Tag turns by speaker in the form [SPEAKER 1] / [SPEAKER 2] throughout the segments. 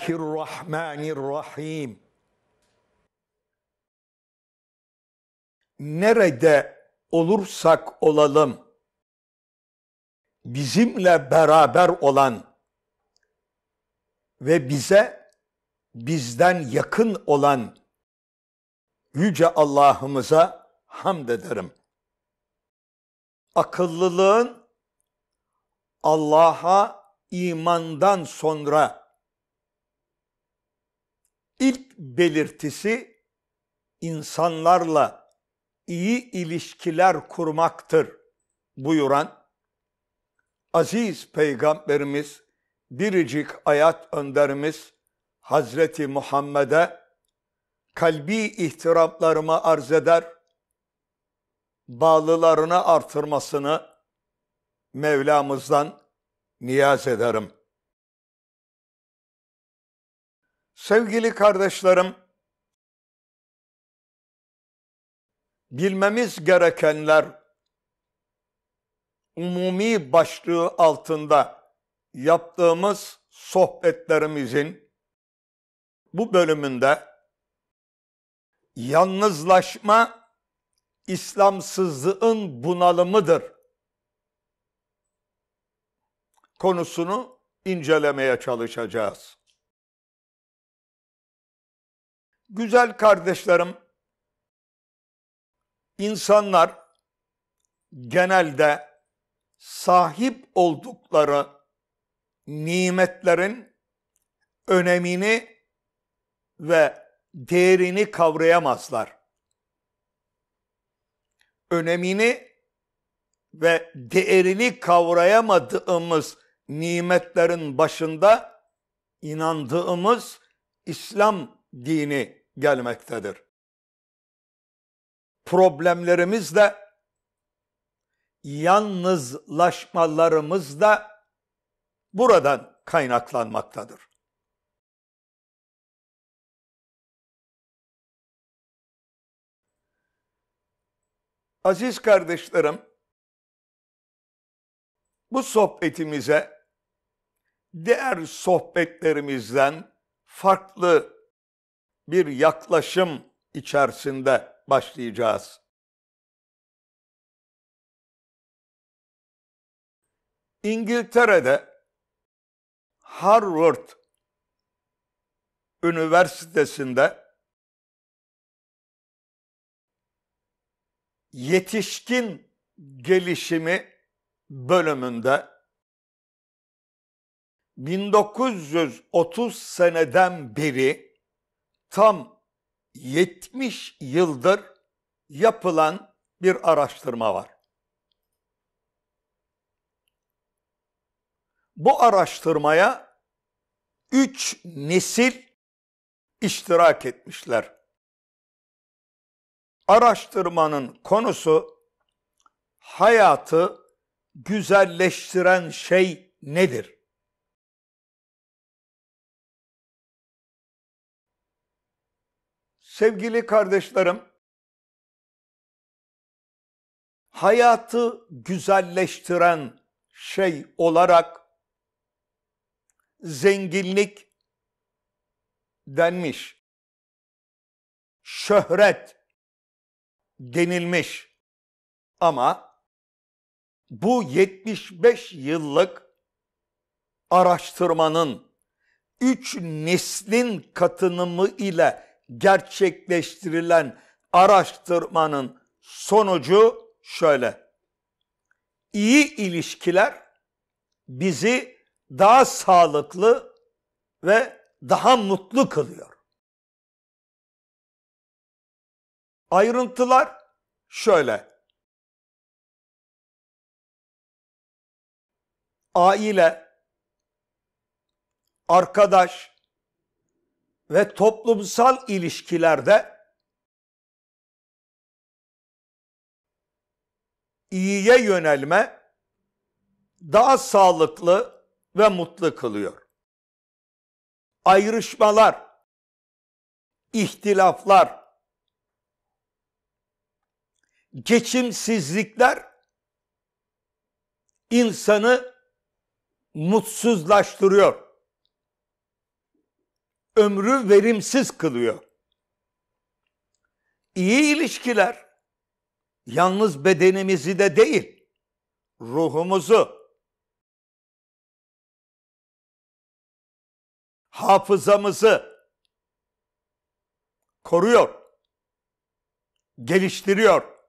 [SPEAKER 1] Bismillahirrahmanirrahim. Nerede olursak olalım, bizimle beraber olan ve bize bizden yakın olan Yüce Allah'ımıza hamd ederim. Akıllılığın Allah'a imandan sonra ilk belirtisi insanlarla iyi ilişkiler kurmaktır buyuran aziz peygamberimiz biricik ayet önderimiz Hazreti Muhammed'e kalbi ihtiraplarımı arz eder, bağlılarını artırmasını Mevlamızdan niyaz ederim.'' Sevgili kardeşlerim,
[SPEAKER 2] bilmemiz gerekenler
[SPEAKER 1] umumi başlığı altında yaptığımız sohbetlerimizin bu bölümünde yalnızlaşma İslamsızlığın bunalımıdır konusunu
[SPEAKER 2] incelemeye çalışacağız.
[SPEAKER 1] Güzel kardeşlerim, insanlar genelde sahip oldukları nimetlerin önemini ve değerini kavrayamazlar. Önemini ve değerini kavrayamadığımız nimetlerin başında inandığımız İslam dini gelmektedir. Problemlerimiz de, yalnızlaşmalarımız da buradan kaynaklanmaktadır.
[SPEAKER 2] Aziz kardeşlerim,
[SPEAKER 1] bu sohbetimize diğer sohbetlerimizden farklı bir yaklaşım içerisinde başlayacağız.
[SPEAKER 2] İngiltere'de Harvard Üniversitesi'nde yetişkin
[SPEAKER 1] gelişimi bölümünde 1930 seneden beri tam 70 yıldır yapılan bir araştırma var. Bu araştırmaya 3 nesil iştirak etmişler. Araştırmanın konusu hayatı güzelleştiren şey nedir? Sevgili kardeşlerim, hayatı güzelleştiren şey olarak zenginlik denmiş.
[SPEAKER 2] Şöhret denilmiş. Ama
[SPEAKER 1] bu 75 yıllık araştırmanın 3 neslin katınımı ile gerçekleştirilen araştırmanın sonucu şöyle. İyi ilişkiler bizi daha sağlıklı ve daha mutlu kılıyor.
[SPEAKER 2] Ayrıntılar şöyle. Aile, arkadaş, ve toplumsal ilişkilerde iyiye yönelme daha sağlıklı ve mutlu
[SPEAKER 1] kılıyor. Ayrışmalar, ihtilaflar, geçimsizlikler insanı mutsuzlaştırıyor ömrü verimsiz kılıyor. İyi ilişkiler yalnız bedenimizi de değil, ruhumuzu,
[SPEAKER 2] hafızamızı koruyor, geliştiriyor.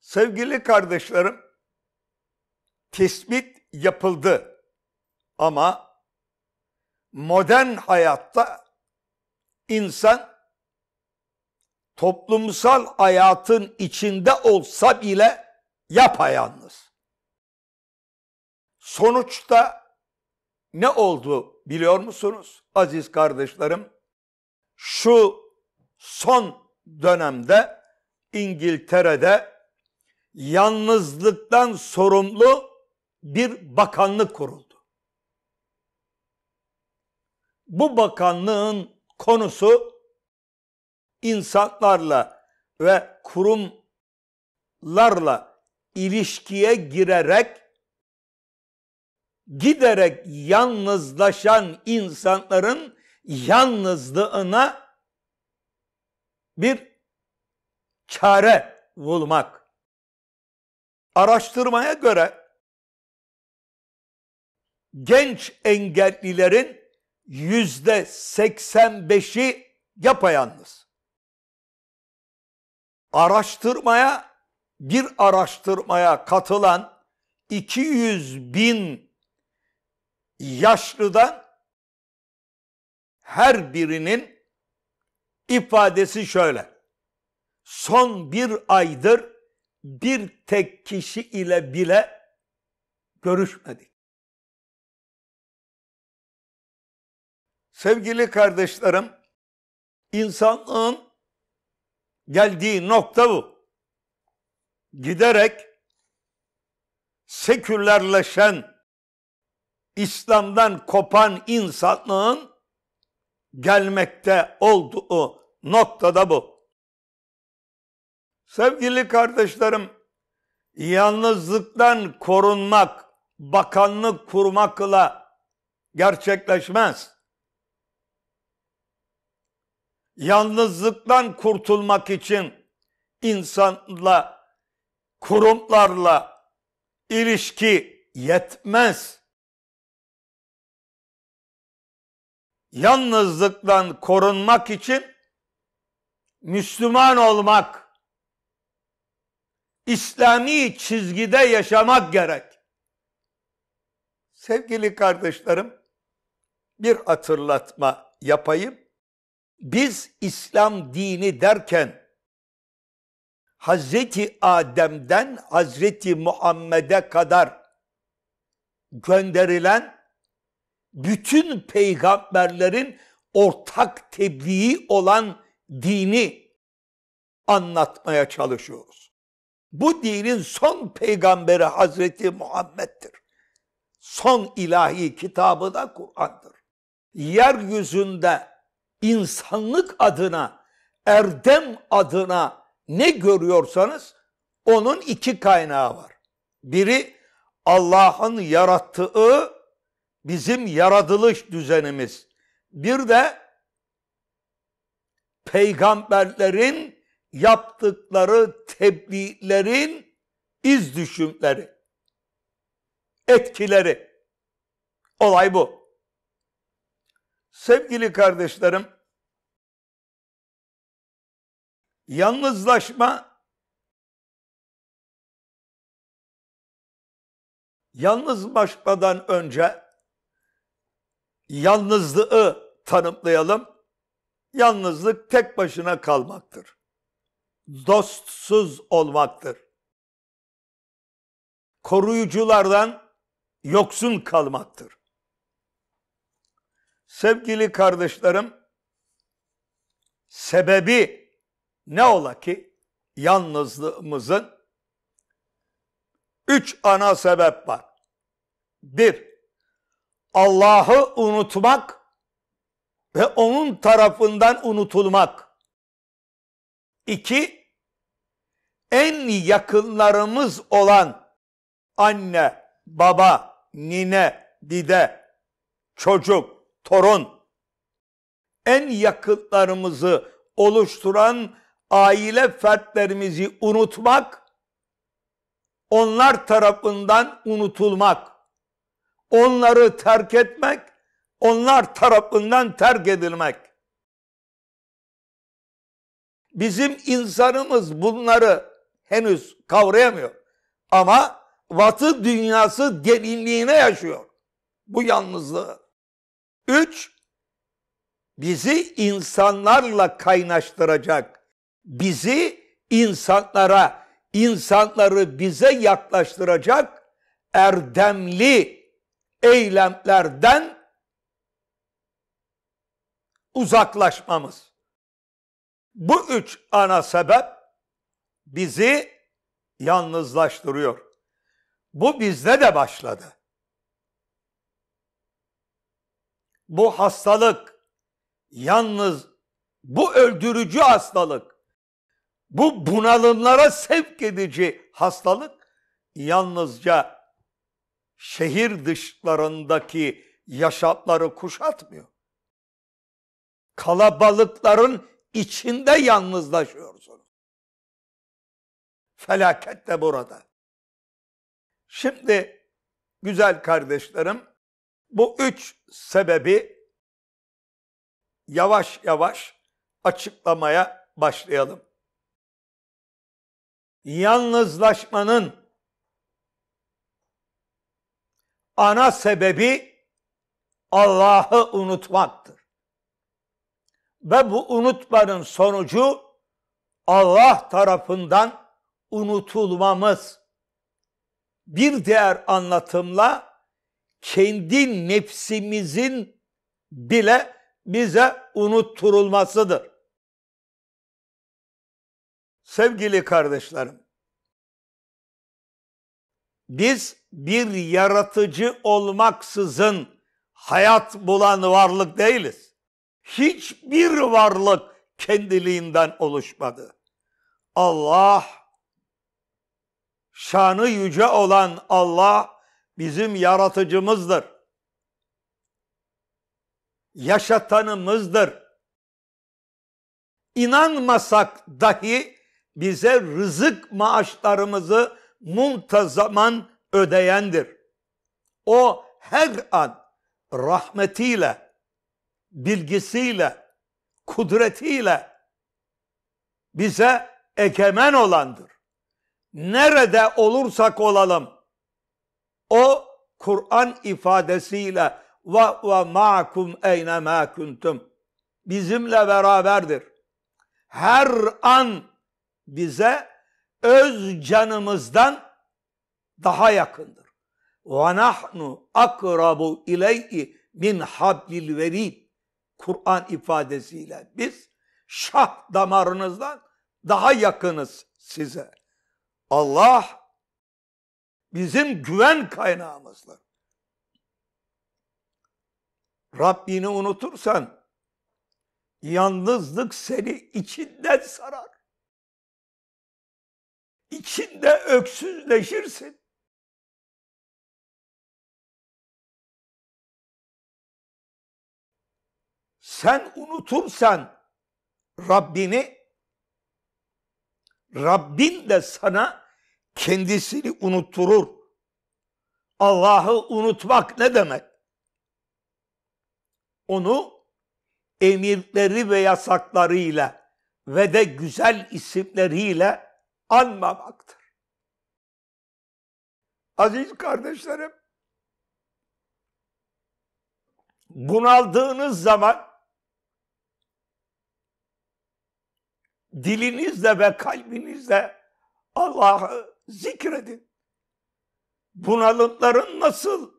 [SPEAKER 2] Sevgili kardeşlerim,
[SPEAKER 1] tespit yapıldı ama modern hayatta insan toplumsal hayatın içinde olsa bile yapayalnız. Sonuçta ne oldu biliyor musunuz aziz kardeşlerim? Şu son dönemde İngiltere'de yalnızlıktan sorumlu bir bakanlık kuruldu bu bakanlığın konusu insanlarla ve kurumlarla ilişkiye girerek giderek yalnızlaşan insanların yalnızlığına bir çare bulmak. Araştırmaya göre
[SPEAKER 2] genç engellilerin
[SPEAKER 1] yüzde 85'i yapayalnız. Araştırmaya bir araştırmaya katılan 200 bin yaşlıdan her birinin ifadesi şöyle. Son bir aydır bir tek kişi ile bile
[SPEAKER 2] görüşmedik.
[SPEAKER 1] Sevgili kardeşlerim, insanlığın geldiği nokta bu. Giderek sekülerleşen, İslam'dan kopan insanlığın gelmekte olduğu noktada bu. Sevgili kardeşlerim, yalnızlıktan korunmak, bakanlık kurmakla gerçekleşmez yalnızlıktan kurtulmak için insanla, kurumlarla
[SPEAKER 2] ilişki yetmez.
[SPEAKER 1] Yalnızlıktan korunmak için Müslüman olmak, İslami çizgide yaşamak gerek. Sevgili kardeşlerim, bir hatırlatma yapayım biz İslam dini derken Hazreti Adem'den Hazreti Muhammed'e kadar gönderilen bütün peygamberlerin ortak tebliği olan dini anlatmaya çalışıyoruz. Bu dinin son peygamberi Hazreti Muhammed'dir. Son ilahi kitabı da Kur'an'dır. Yeryüzünde insanlık adına, erdem adına ne görüyorsanız onun iki kaynağı var. Biri Allah'ın yarattığı bizim yaratılış düzenimiz. Bir de peygamberlerin yaptıkları tebliğlerin iz düşümleri, etkileri. Olay bu. Sevgili kardeşlerim,
[SPEAKER 2] yalnızlaşma
[SPEAKER 1] yalnız yalnızlaşmadan önce yalnızlığı tanımlayalım. Yalnızlık tek başına kalmaktır. Dostsuz olmaktır. Koruyuculardan yoksun kalmaktır. Sevgili kardeşlerim, sebebi ne ola ki yalnızlığımızın üç ana sebep var. Bir, Allah'ı unutmak ve onun tarafından unutulmak. İki, en yakınlarımız olan anne, baba, nine, dide, çocuk, torun, en yakıtlarımızı oluşturan aile fertlerimizi unutmak, onlar tarafından unutulmak, onları terk etmek, onlar tarafından terk edilmek. Bizim insanımız bunları henüz kavrayamıyor. Ama Batı dünyası derinliğine yaşıyor bu yalnızlığı. Üç, bizi insanlarla kaynaştıracak, bizi insanlara, insanları bize yaklaştıracak erdemli eylemlerden uzaklaşmamız. Bu üç ana sebep bizi yalnızlaştırıyor. Bu bizde de başladı. bu hastalık yalnız bu öldürücü hastalık, bu bunalımlara sevk edici hastalık yalnızca şehir dışlarındaki yaşatları kuşatmıyor. Kalabalıkların içinde yalnızlaşıyorsunuz.
[SPEAKER 2] Felaket de burada. Şimdi
[SPEAKER 1] güzel kardeşlerim, bu üç sebebi yavaş yavaş açıklamaya başlayalım. Yalnızlaşmanın ana sebebi Allah'ı unutmaktır. Ve bu unutmanın sonucu Allah tarafından unutulmamız. Bir diğer anlatımla kendi nefsimizin bile bize unutturulmasıdır. Sevgili kardeşlerim, biz bir yaratıcı olmaksızın hayat bulan varlık değiliz. Hiçbir varlık kendiliğinden oluşmadı. Allah, şanı yüce olan Allah bizim yaratıcımızdır. Yaşatanımızdır. İnanmasak dahi bize rızık maaşlarımızı muntazaman ödeyendir. O her an rahmetiyle, bilgisiyle, kudretiyle bize egemen olandır. Nerede olursak olalım o Kur'an ifadesiyle ve ve ma'kum eyne ma kuntum bizimle beraberdir. Her an bize öz canımızdan daha yakındır. Ve nahnu akrabu ileyhi min hablil verid. Kur'an ifadesiyle biz şah damarınızdan daha yakınız size. Allah Bizim güven kaynağımızdır. Rabbini unutursan yalnızlık seni içinden sarar.
[SPEAKER 2] İçinde öksüzleşirsin.
[SPEAKER 1] Sen unutursan Rabbini Rabbin de sana kendisini unutturur. Allah'ı unutmak ne demek? Onu emirleri ve yasaklarıyla ve de güzel isimleriyle anmamaktır. Aziz kardeşlerim, bunaldığınız zaman dilinizle ve kalbinizle Allah'ı zikredin. Bunalıkların nasıl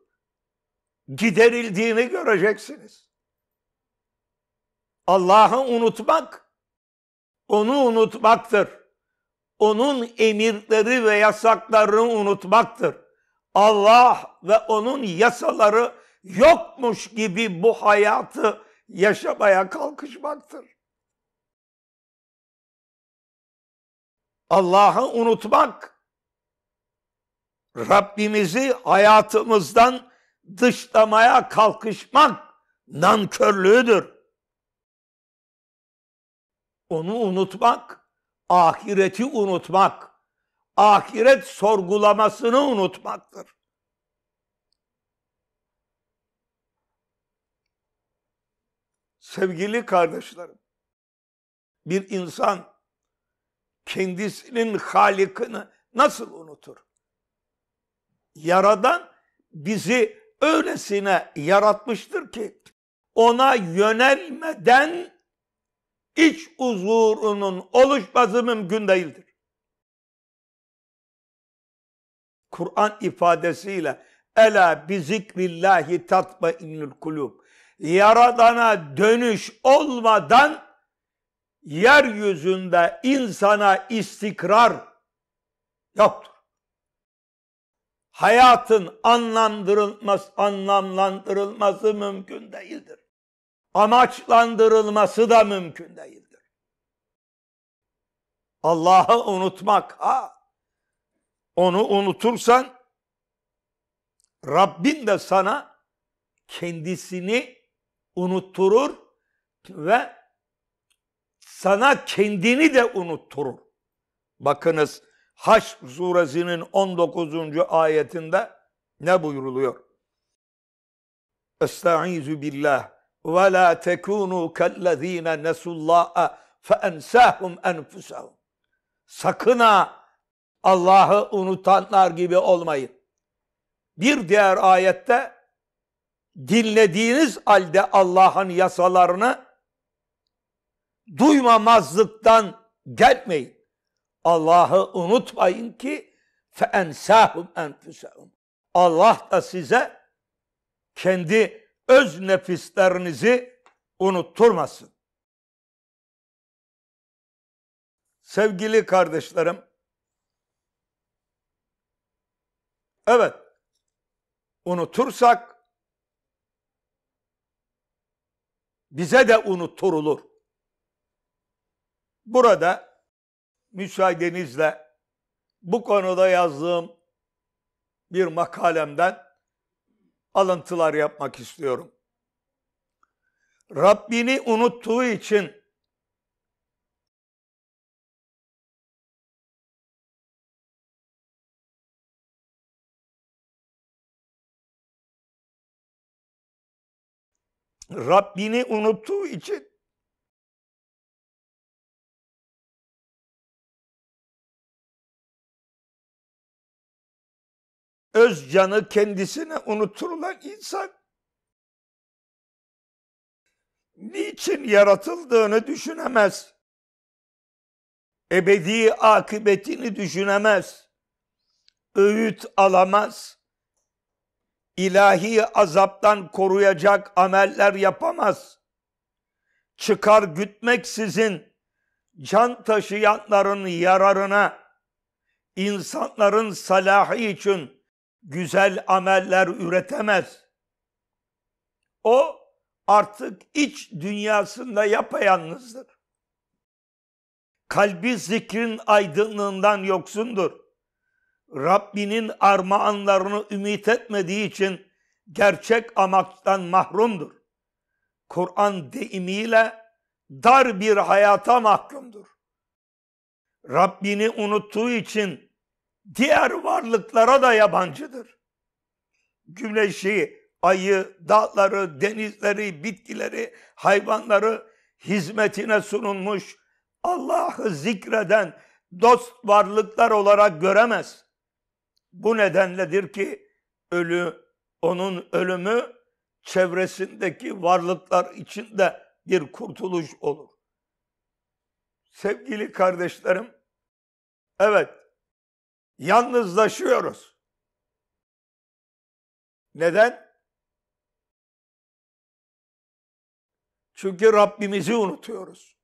[SPEAKER 1] giderildiğini göreceksiniz. Allah'ı unutmak, onu unutmaktır. Onun emirleri ve yasaklarını unutmaktır. Allah ve onun yasaları yokmuş gibi bu hayatı yaşamaya kalkışmaktır. Allah'ı unutmak Rabbimizi hayatımızdan dışlamaya kalkışmak nankörlüğüdür. Onu unutmak, ahireti unutmak, ahiret sorgulamasını unutmaktır. Sevgili kardeşlerim, bir insan kendisinin halikini nasıl unutur? Yaradan bizi öylesine yaratmıştır ki ona yönelmeden iç huzurunun oluşması mümkün değildir. Kur'an ifadesiyle ela bi zikrillahi tatma innul kulub. Yaradana dönüş olmadan yeryüzünde insana istikrar yoktur hayatın anlamlandırılması, anlamlandırılması mümkün değildir. Amaçlandırılması da mümkün değildir. Allah'ı unutmak ha. Onu unutursan Rabbin de sana kendisini unutturur ve sana kendini de unutturur. Bakınız Haşr suresinin 19. ayetinde ne buyuruluyor? Estaizu billah ve la tekunu kellezine nesullaha fe ensahum enfusahum. Sakın ha Allah'ı unutanlar gibi olmayın. Bir diğer ayette dinlediğiniz halde Allah'ın yasalarını duymamazlıktan gelmeyin. Allah'ı unutmayın ki feensahum enfusahum. Allah da size kendi öz nefislerinizi unutturmasın. Sevgili kardeşlerim, evet, unutursak bize de unutturulur. Burada müsaadenizle bu konuda yazdığım bir makalemden alıntılar yapmak istiyorum. Rabbini unuttuğu için
[SPEAKER 2] Rabbini unuttuğu için öz canı kendisine unutulan insan
[SPEAKER 1] niçin yaratıldığını düşünemez. Ebedi akıbetini düşünemez. Öğüt alamaz. İlahi azaptan koruyacak ameller yapamaz. Çıkar gütmek sizin can taşıyanların yararına, insanların salahı için güzel ameller üretemez. O artık iç dünyasında yapayalnızdır. Kalbi zikrin aydınlığından yoksundur. Rabbinin armağanlarını ümit etmediği için gerçek amaçtan mahrumdur. Kur'an deyimiyle dar bir hayata mahkumdur. Rabbini unuttuğu için diğer varlıklara da yabancıdır. Güneşi, ayı, dağları, denizleri, bitkileri, hayvanları hizmetine sunulmuş Allah'ı zikreden dost varlıklar olarak göremez. Bu nedenledir ki ölü onun ölümü çevresindeki varlıklar için de bir kurtuluş olur. Sevgili kardeşlerim, evet yalnızlaşıyoruz. Neden? Çünkü Rabbimizi unutuyoruz.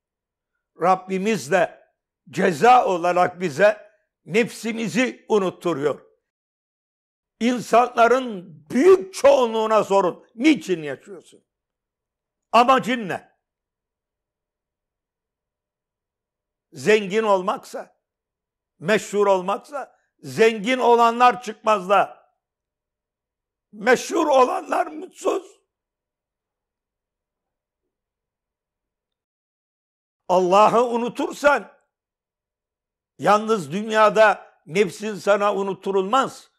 [SPEAKER 1] Rabbimiz de ceza olarak bize nefsimizi unutturuyor. İnsanların büyük çoğunluğuna sorun. Niçin yaşıyorsun? Amacın ne? Zengin olmaksa, meşhur olmaksa, Zengin olanlar çıkmazda. Meşhur olanlar mutsuz. Allah'ı unutursan yalnız dünyada nefsin sana unutturulmaz.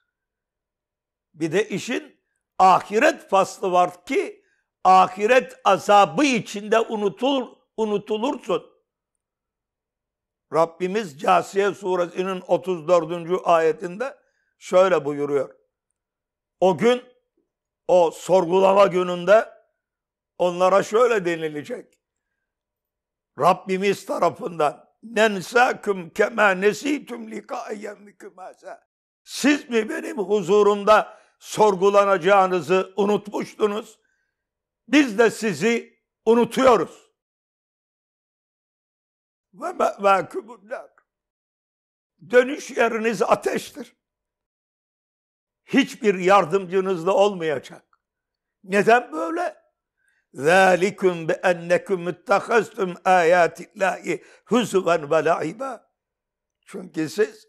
[SPEAKER 1] Bir de işin ahiret faslı var ki ahiret azabı içinde unutul unutulursun. Rabbimiz Casiye suresinin 34. ayetinde şöyle buyuruyor. O gün o sorgulama gününde onlara şöyle denilecek. Rabbimiz tarafından nensâküm kemâ nesîtüm likâeyyemmiküm Siz mi benim huzurumda sorgulanacağınızı unutmuştunuz? Biz de sizi unutuyoruz ve me'vâkumunlar. Dönüş yeriniz ateştir. Hiçbir yardımcınız da olmayacak. Neden böyle? ذَٰلِكُمْ بِاَنَّكُمْ اتَّخَزْتُمْ آيَاتِ اللّٰهِ هُزُوًا وَلَعِبًا Çünkü siz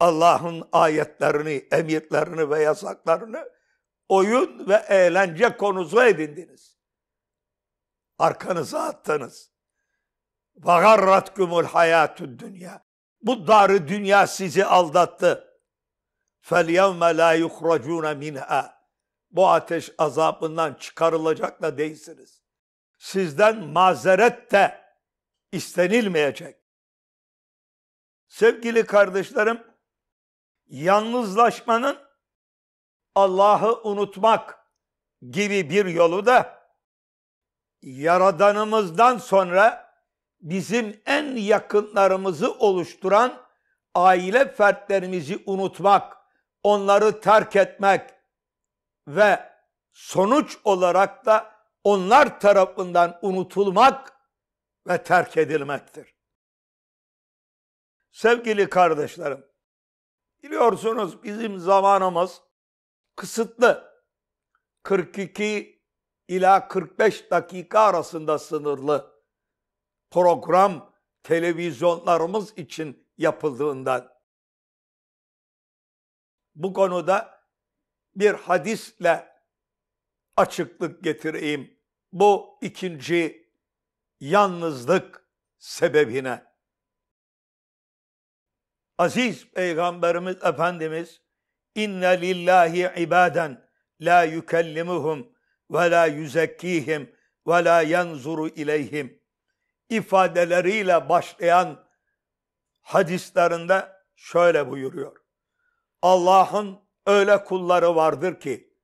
[SPEAKER 1] Allah'ın ayetlerini, emirlerini ve yasaklarını oyun ve eğlence konusu edindiniz. Arkanıza attınız. وَغَرَّتْكُمُ الْحَيَاتُ dünya. Bu darı dünya sizi aldattı. فَالْيَوْمَ لَا يُخْرَجُونَ مِنْهَا Bu ateş azabından çıkarılacak da değilsiniz. Sizden mazeret de istenilmeyecek. Sevgili kardeşlerim, yalnızlaşmanın Allah'ı unutmak gibi bir yolu da Yaradanımızdan sonra bizim en yakınlarımızı oluşturan aile fertlerimizi unutmak, onları terk etmek ve sonuç olarak da onlar tarafından unutulmak ve terk edilmektir. Sevgili kardeşlerim, biliyorsunuz bizim zamanımız kısıtlı. 42 ila 45 dakika arasında sınırlı program televizyonlarımız için yapıldığından. Bu konuda bir hadisle açıklık getireyim. Bu ikinci yalnızlık sebebine. Aziz Peygamberimiz Efendimiz inne lillahi ibaden la yukellimuhum ve la yuzekkihim ve la yanzuru ileyhim ifadeleriyle başlayan hadislerinde şöyle buyuruyor. Allah'ın öyle kulları vardır ki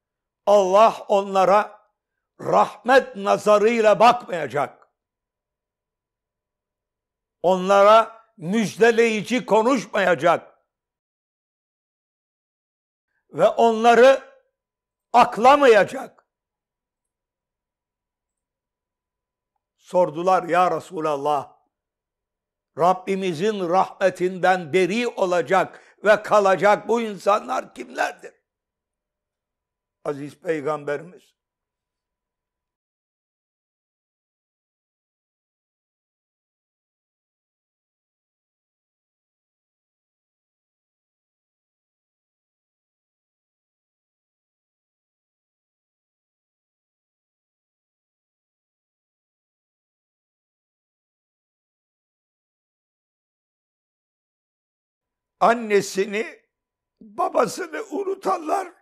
[SPEAKER 1] Allah onlara rahmet nazarıyla bakmayacak. Onlara müjdeleyici konuşmayacak. Ve onları aklamayacak Sordular ya Resulallah. Rabbimizin rahmetinden beri olacak ve kalacak bu insanlar kimlerdir? Aziz Peygamberimiz annesini, babasını unutanlar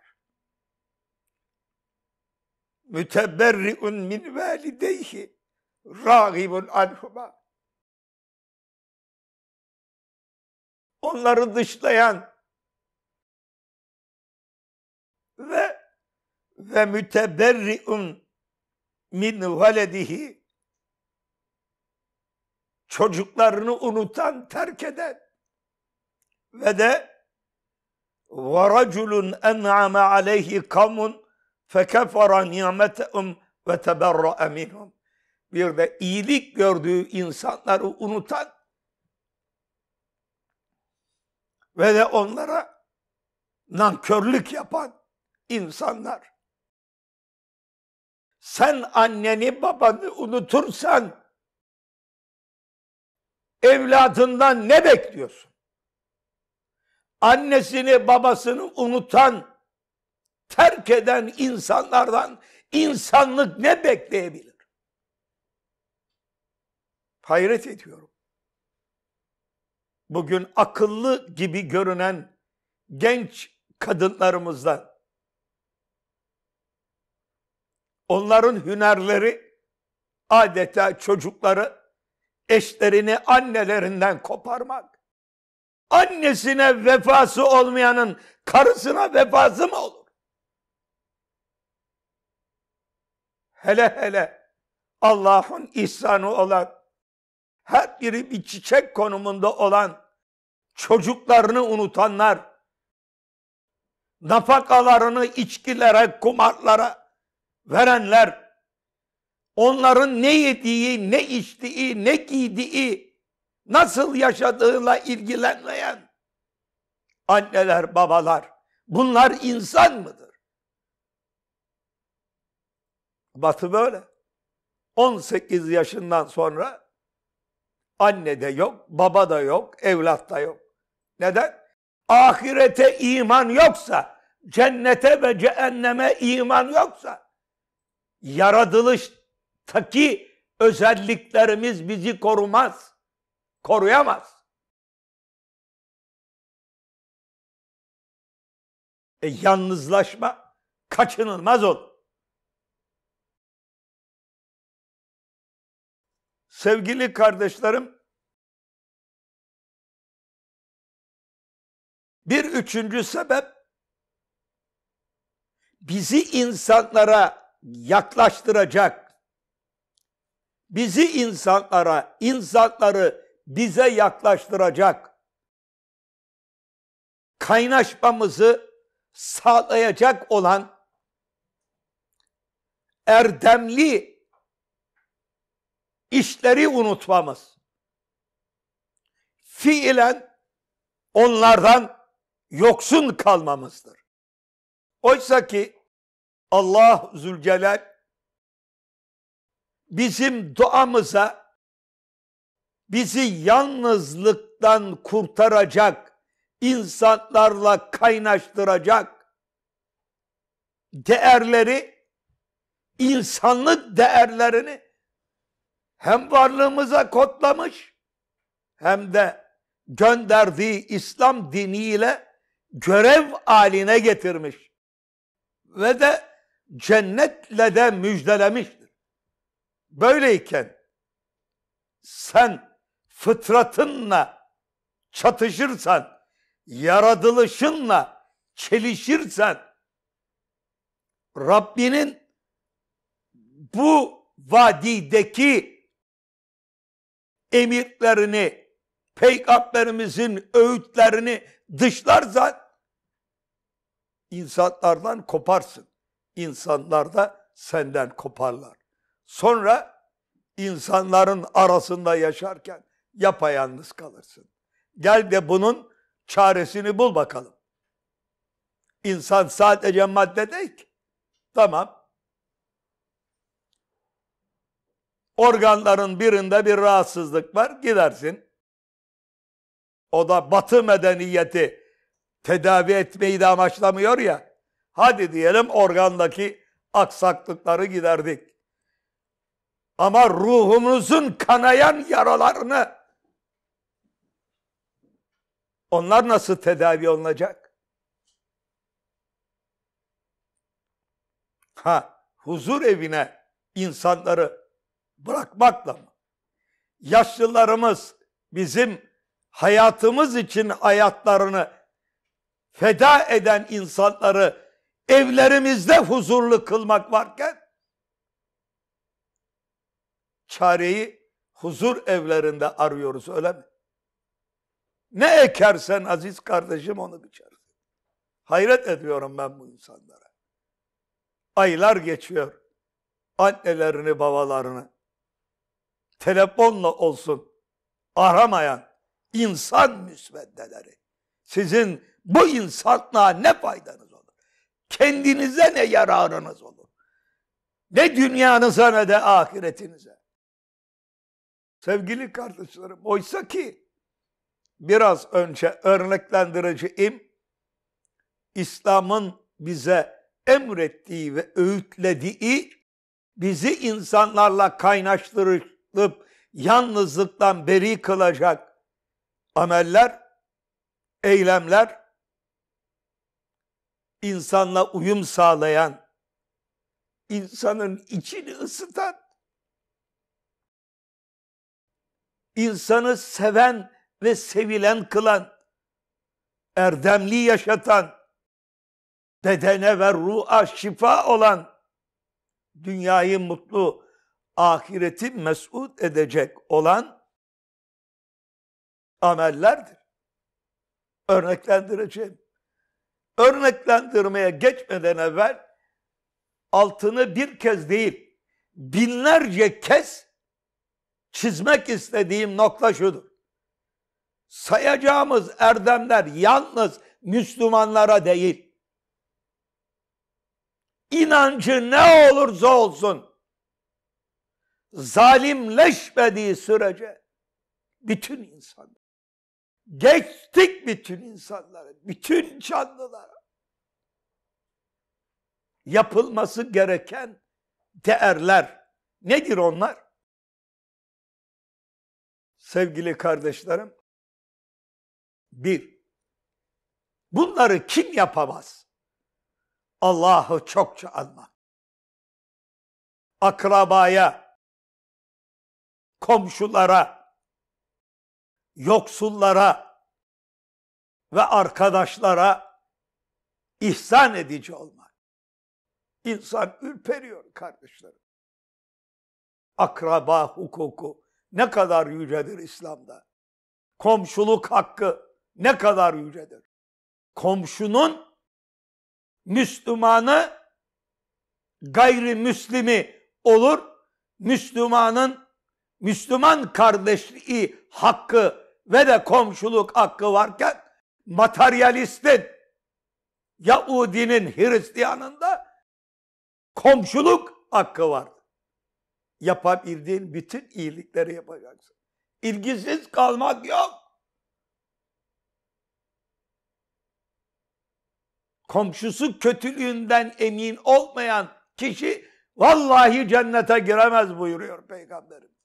[SPEAKER 1] müteberriun min valideyhi
[SPEAKER 2] ragibun anhuma
[SPEAKER 1] onları dışlayan ve ve müteberriun min valedihi çocuklarını unutan, terk eden ve de ve raculun en'ame aleyhi kavmun fekefara nimetehum ve Bir de iyilik gördüğü insanları unutan ve de onlara nankörlük yapan insanlar. Sen anneni babanı unutursan evladından ne bekliyorsun? annesini babasını unutan, terk eden insanlardan insanlık ne bekleyebilir? Hayret ediyorum. Bugün akıllı gibi görünen genç kadınlarımızdan onların hünerleri adeta çocukları eşlerini annelerinden koparmak Annesine vefası olmayanın karısına vefası mı olur? Hele hele Allah'ın ihsanı olan, her biri bir çiçek konumunda olan, çocuklarını unutanlar, nafakalarını içkilere, kumarlara verenler, onların ne yediği, ne içtiği, ne giydiği, nasıl yaşadığıyla ilgilenmeyen anneler, babalar bunlar insan mıdır? Batı böyle. 18 yaşından sonra anne de yok, baba da yok, evlat da yok. Neden? Ahirete iman yoksa, cennete ve cehenneme iman yoksa, yaratılıştaki özelliklerimiz bizi korumaz koruyamaz.
[SPEAKER 2] E, yalnızlaşma kaçınılmaz ol. Sevgili kardeşlerim,
[SPEAKER 1] bir üçüncü sebep bizi insanlara yaklaştıracak, bizi insanlara, insanları bize yaklaştıracak, kaynaşmamızı sağlayacak olan erdemli işleri unutmamız. Fiilen onlardan yoksun kalmamızdır. Oysa ki Allah Zülcelal bizim duamıza bizi yalnızlıktan kurtaracak, insanlarla kaynaştıracak değerleri, insanlık değerlerini hem varlığımıza kodlamış hem de gönderdiği İslam diniyle görev haline getirmiş ve de cennetle de müjdelemiştir. Böyleyken sen fıtratınla çatışırsan, yaratılışınla çelişirsen Rabbinin bu vadideki emirlerini, peygamberimizin öğütlerini dışlarsan insanlardan koparsın. İnsanlar da senden koparlar. Sonra insanların arasında yaşarken yapayalnız kalırsın. Gel de bunun çaresini bul bakalım. İnsan sadece madde değil ki. Tamam. Organların birinde bir rahatsızlık var. Gidersin. O da batı medeniyeti tedavi etmeyi de amaçlamıyor ya. Hadi diyelim organdaki aksaklıkları giderdik. Ama ruhumuzun kanayan yaralarını onlar nasıl tedavi olunacak? Ha, huzur evine insanları bırakmakla mı? Yaşlılarımız bizim hayatımız için hayatlarını feda eden insanları evlerimizde huzurlu kılmak varken çareyi huzur evlerinde arıyoruz öyle mi? Ne ekersen aziz kardeşim onu biçer. Hayret ediyorum ben bu insanlara. Aylar geçiyor. Annelerini, babalarını telefonla olsun aramayan insan müsveddeleri. Sizin bu insanlığa ne faydanız olur? Kendinize ne yararınız olur? Ne dünyanıza ne de ahiretinize. Sevgili kardeşlerim oysa ki biraz önce örneklendireceğim İslam'ın bize emrettiği ve öğütlediği bizi insanlarla kaynaştırılıp yalnızlıktan beri kılacak ameller, eylemler, insanla uyum sağlayan, insanın içini ısıtan, insanı seven ve sevilen kılan, erdemli yaşatan, bedene ve ruha şifa olan, dünyayı mutlu, ahireti mesut edecek olan amellerdir. Örneklendireceğim. Örneklendirmeye geçmeden evvel altını bir kez değil binlerce kez çizmek istediğim nokta şudur sayacağımız erdemler yalnız Müslümanlara değil. İnancı ne olursa olsun zalimleşmediği sürece bütün insanlar geçtik bütün insanları, bütün canlılara yapılması gereken değerler nedir onlar?
[SPEAKER 2] Sevgili kardeşlerim, bir, bunları kim yapamaz? Allah'ı çokça anmak. Akrabaya,
[SPEAKER 1] komşulara, yoksullara ve arkadaşlara ihsan edici olmak. İnsan ürperiyor kardeşlerim. Akraba hukuku ne kadar yücedir İslam'da. Komşuluk hakkı ne kadar yücedir. Komşunun Müslümanı gayrimüslimi olur. Müslümanın Müslüman kardeşliği hakkı ve de komşuluk hakkı varken materyalistin Yahudinin Hristiyanında komşuluk hakkı var. Yapabildiğin bütün iyilikleri yapacaksın. İlgisiz kalmak yok. komşusu kötülüğünden emin olmayan kişi vallahi cennete giremez buyuruyor peygamberimiz.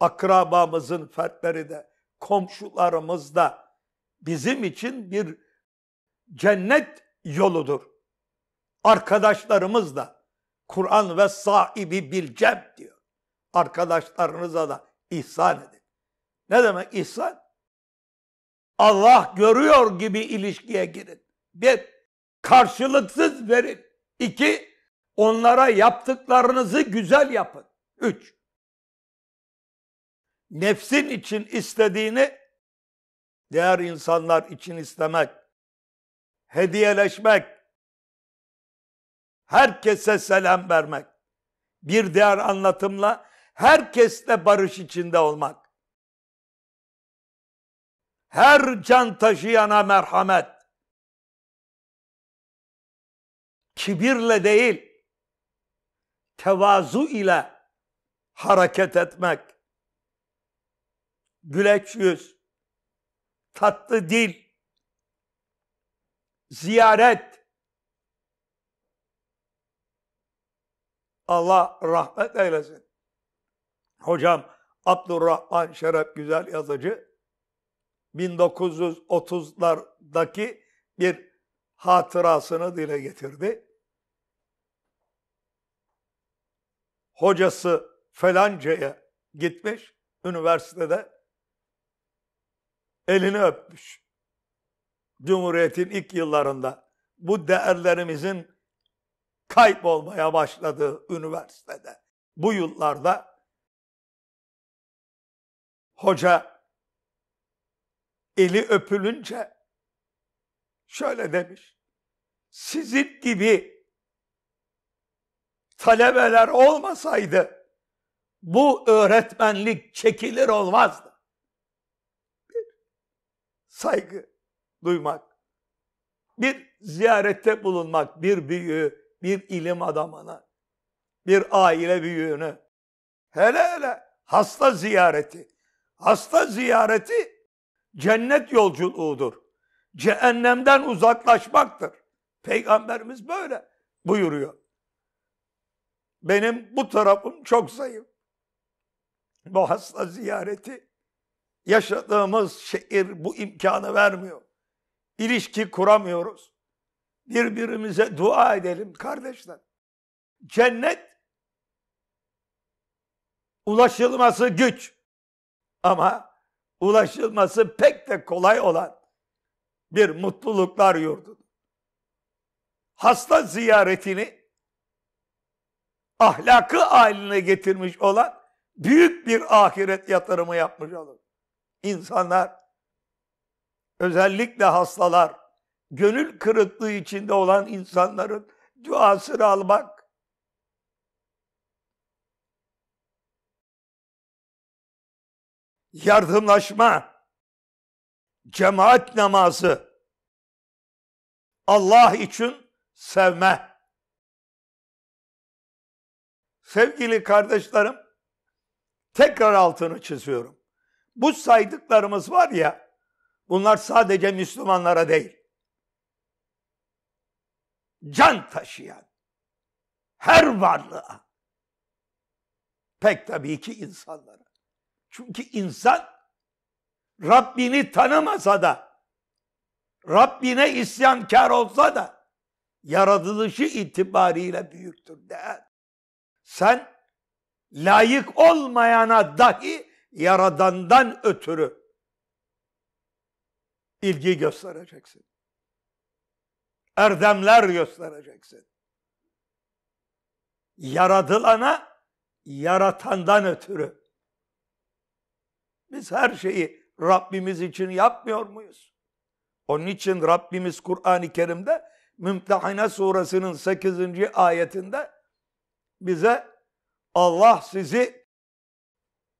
[SPEAKER 1] Akrabamızın fertleri de komşularımız da bizim için bir cennet yoludur. Arkadaşlarımız da Kur'an ve sahibi bilcem diyor. Arkadaşlarınıza da ihsan edin. Ne demek ihsan? Allah görüyor gibi ilişkiye girin. Bir, karşılıksız verin. İki, onlara yaptıklarınızı güzel yapın. Üç, nefsin için istediğini diğer insanlar için istemek, hediyeleşmek, herkese selam vermek, bir diğer anlatımla herkesle barış içinde olmak her can taşıyana merhamet. Kibirle değil, tevazu ile hareket etmek. Güleç yüz, tatlı dil, ziyaret. Allah rahmet eylesin. Hocam Abdurrahman Şeref Güzel Yazıcı 1930'lardaki bir hatırasını dile getirdi. Hocası felancaya gitmiş üniversitede elini öpmüş. Cumhuriyet'in ilk yıllarında bu değerlerimizin kaybolmaya başladığı üniversitede bu yıllarda hoca eli öpülünce şöyle demiş. Sizin gibi talebeler olmasaydı bu öğretmenlik çekilir olmazdı. Bir saygı duymak, bir ziyarette bulunmak, bir büyüğü, bir ilim adamını, bir aile büyüğünü, hele hele hasta ziyareti, hasta ziyareti cennet yolculuğudur. Cehennemden uzaklaşmaktır. Peygamberimiz böyle buyuruyor. Benim bu tarafım çok zayıf. Bu hasta ziyareti yaşadığımız şehir bu imkanı vermiyor. İlişki kuramıyoruz. Birbirimize dua edelim kardeşler. Cennet ulaşılması güç ama ulaşılması pek de kolay olan bir mutluluklar yurdu. Hasta ziyaretini ahlakı haline getirmiş olan büyük bir ahiret yatırımı yapmış olur. İnsanlar özellikle hastalar gönül kırıklığı içinde olan insanların duasını almak
[SPEAKER 2] yardımlaşma, cemaat namazı, Allah için sevme.
[SPEAKER 1] Sevgili kardeşlerim, tekrar altını çiziyorum. Bu saydıklarımız var ya, bunlar sadece Müslümanlara değil. Can taşıyan, her varlığa, pek tabii ki insanlara. Çünkü insan Rabbini tanımasa da, Rabbine isyankar olsa da, yaratılışı itibariyle büyüktür değer. Sen layık olmayana dahi yaradandan ötürü ilgi göstereceksin. Erdemler göstereceksin. Yaradılana yaratandan ötürü biz her şeyi Rabbimiz için yapmıyor muyuz? Onun için Rabbimiz Kur'an-ı Kerim'de Mümtehine suresinin 8. ayetinde bize Allah sizi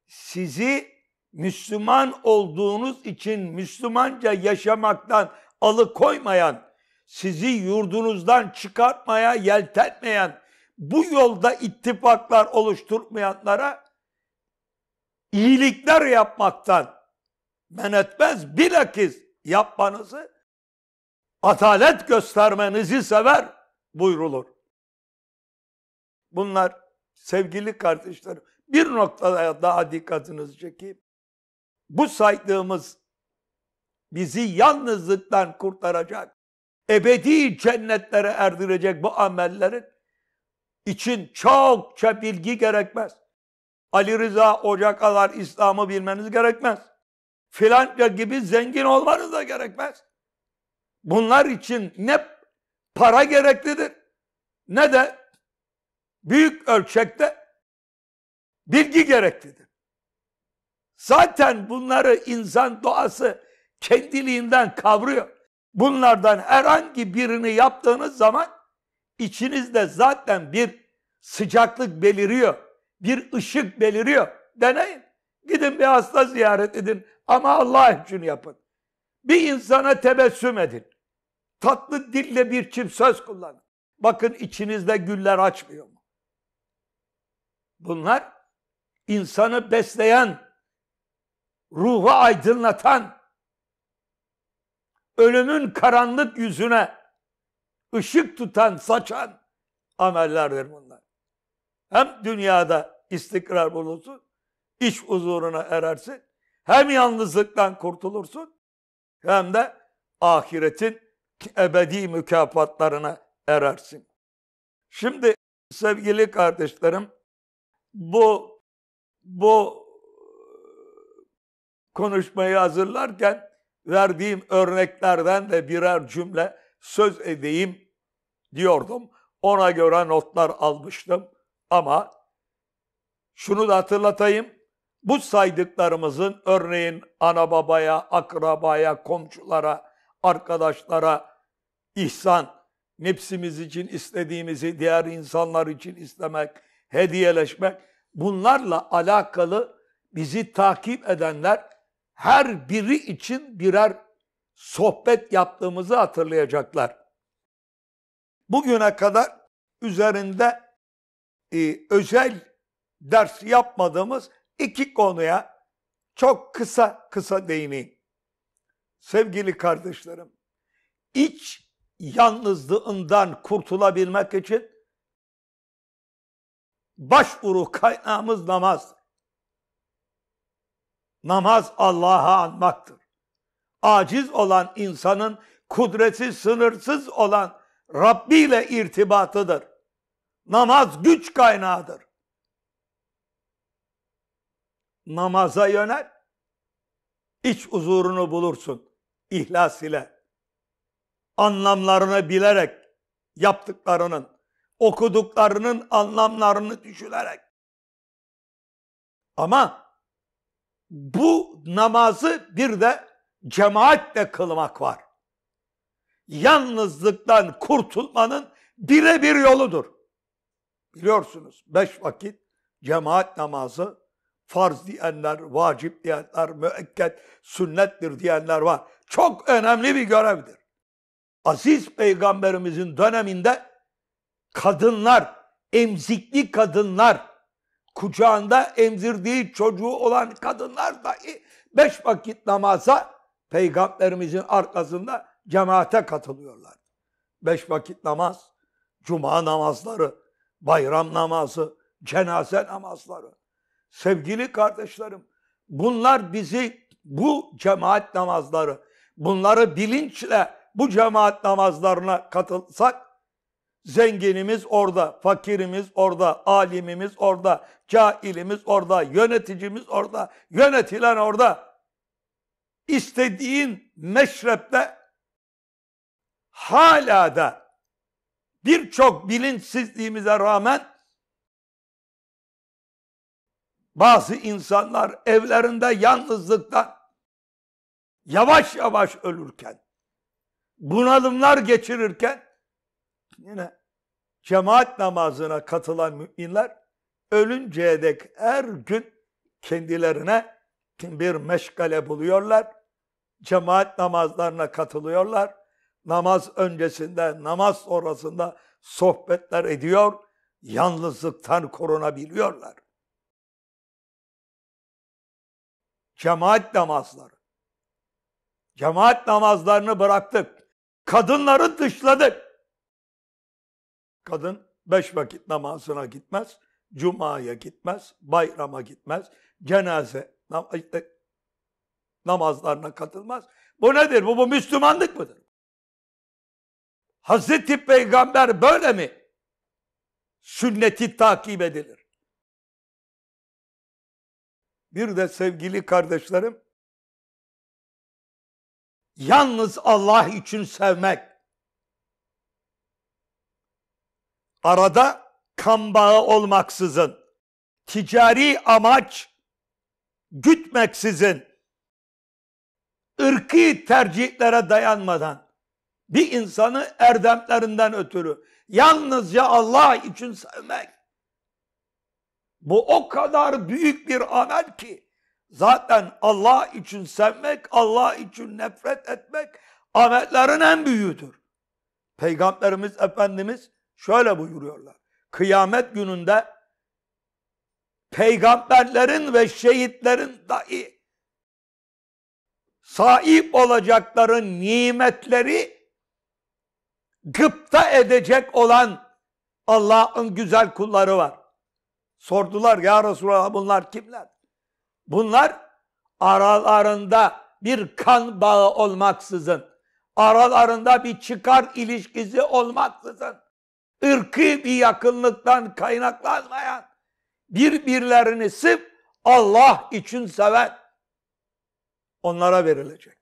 [SPEAKER 1] sizi Müslüman olduğunuz için Müslümanca yaşamaktan alıkoymayan, sizi yurdunuzdan çıkartmaya yeltenmeyen, bu yolda ittifaklar oluşturmayanlara iyilikler yapmaktan men etmez. Bilakis yapmanızı atalet göstermenizi sever buyrulur. Bunlar sevgili kardeşlerim bir noktada daha dikkatinizi çekeyim. Bu saydığımız bizi yalnızlıktan kurtaracak, ebedi cennetlere erdirecek bu amellerin için çokça bilgi gerekmez. Ali Rıza Hoca kadar İslam'ı bilmeniz gerekmez. Filanca gibi zengin olmanız da gerekmez. Bunlar için ne para gereklidir ne de büyük ölçekte bilgi gereklidir. Zaten bunları insan doğası kendiliğinden kavruyor. Bunlardan herhangi birini yaptığınız zaman içinizde zaten bir sıcaklık beliriyor bir ışık beliriyor. Deneyin. Gidin bir hasta ziyaret edin. Ama Allah için yapın. Bir insana tebessüm edin. Tatlı dille bir çift söz kullanın. Bakın içinizde güller açmıyor mu? Bunlar insanı besleyen, ruhu aydınlatan, ölümün karanlık yüzüne ışık tutan, saçan amellerdir bunlar. Hem dünyada istikrar bulursun, iç huzuruna erersin. Hem yalnızlıktan kurtulursun hem de ahiretin ebedi mükafatlarına erersin. Şimdi sevgili kardeşlerim bu bu konuşmayı hazırlarken verdiğim örneklerden de birer cümle söz edeyim diyordum. Ona göre notlar almıştım. Ama şunu da hatırlatayım. Bu saydıklarımızın örneğin ana babaya, akrabaya, komşulara, arkadaşlara ihsan, nefsimiz için istediğimizi diğer insanlar için istemek, hediyeleşmek bunlarla alakalı bizi takip edenler her biri için birer sohbet yaptığımızı hatırlayacaklar. Bugüne kadar üzerinde e, özel ders yapmadığımız iki konuya çok kısa kısa değineyim. Sevgili kardeşlerim, iç yalnızlığından kurtulabilmek için başvuru kaynağımız namaz. Namaz Allah'a anmaktır. Aciz olan insanın kudreti sınırsız olan Rabbi ile irtibatıdır. Namaz güç kaynağıdır. Namaza yönel. iç huzurunu bulursun ihlas ile. Anlamlarını bilerek yaptıklarının, okuduklarının anlamlarını düşünerek. Ama bu namazı bir de cemaatle kılmak var. Yalnızlıktan kurtulmanın birebir yoludur. Biliyorsunuz beş vakit cemaat namazı farz diyenler, vacip diyenler, müekket, sünnettir diyenler var. Çok önemli bir görevdir. Aziz peygamberimizin döneminde kadınlar, emzikli kadınlar, kucağında emzirdiği çocuğu olan kadınlar da beş vakit namaza peygamberimizin arkasında cemaate katılıyorlar. Beş vakit namaz, cuma namazları, bayram namazı, cenaze namazları. Sevgili kardeşlerim, bunlar bizi bu cemaat namazları, bunları bilinçle bu cemaat namazlarına katılsak zenginimiz orada, fakirimiz orada, alimimiz orada, cahilimiz orada, yöneticimiz orada, yönetilen orada. İstediğin meşrepte hala da birçok bilinçsizliğimize rağmen bazı insanlar evlerinde yalnızlıktan yavaş yavaş ölürken, bunalımlar geçirirken yine cemaat namazına katılan müminler ölünceye dek her gün kendilerine bir meşgale buluyorlar. Cemaat namazlarına katılıyorlar namaz öncesinde, namaz sonrasında sohbetler ediyor, yalnızlıktan korunabiliyorlar. Cemaat namazları. Cemaat namazlarını bıraktık. Kadınları dışladık. Kadın beş vakit namazına gitmez, cumaya gitmez, bayrama gitmez, cenaze e, namazlarına katılmaz. Bu nedir? Bu, bu Müslümanlık mıdır? Hazreti Peygamber böyle mi? Sünneti takip edilir.
[SPEAKER 2] Bir de sevgili kardeşlerim,
[SPEAKER 1] yalnız Allah için sevmek, arada kan bağı olmaksızın, ticari amaç gütmeksizin, ırkı tercihlere dayanmadan, bir insanı erdemlerinden ötürü yalnızca Allah için sevmek. Bu o kadar büyük bir amel ki zaten Allah için sevmek, Allah için nefret etmek amellerin en büyüğüdür. Peygamberimiz Efendimiz şöyle buyuruyorlar. Kıyamet gününde peygamberlerin ve şehitlerin dahi sahip olacakları nimetleri gıpta edecek olan Allah'ın güzel kulları var. Sordular ya Resulallah bunlar kimler? Bunlar aralarında bir kan bağı olmaksızın, aralarında bir çıkar ilişkisi olmaksızın, ırkı bir yakınlıktan kaynaklanmayan, birbirlerini sıf Allah için seven onlara verilecek.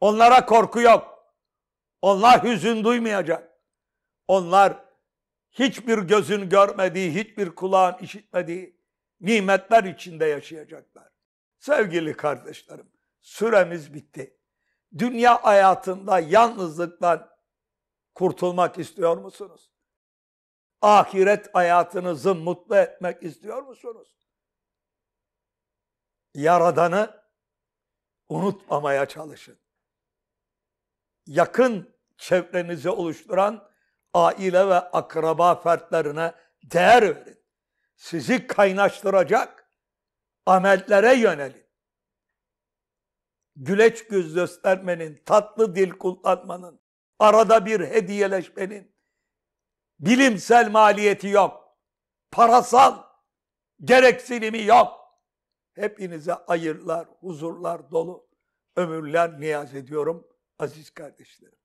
[SPEAKER 1] Onlara korku yok. Onlar hüzün duymayacak. Onlar hiçbir gözün görmediği, hiçbir kulağın işitmediği nimetler içinde yaşayacaklar. Sevgili kardeşlerim, süremiz bitti. Dünya hayatında yalnızlıktan kurtulmak istiyor musunuz? Ahiret hayatınızı mutlu etmek istiyor musunuz? Yaradanı unutmamaya çalışın. Yakın çevrenizi oluşturan aile ve akraba fertlerine değer verin. Sizi kaynaştıracak amellere yönelin. Güleç göz göstermenin, tatlı dil kullanmanın, arada bir hediyeleşmenin bilimsel maliyeti yok. Parasal gereksinimi yok. Hepinize hayırlar, huzurlar dolu ömürler niyaz ediyorum aziz kardeşlerim.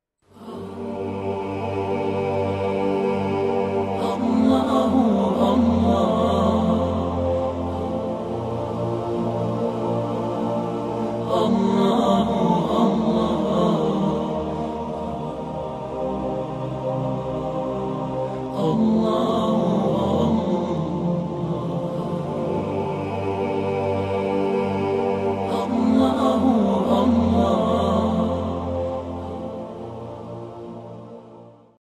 [SPEAKER 1] Oh.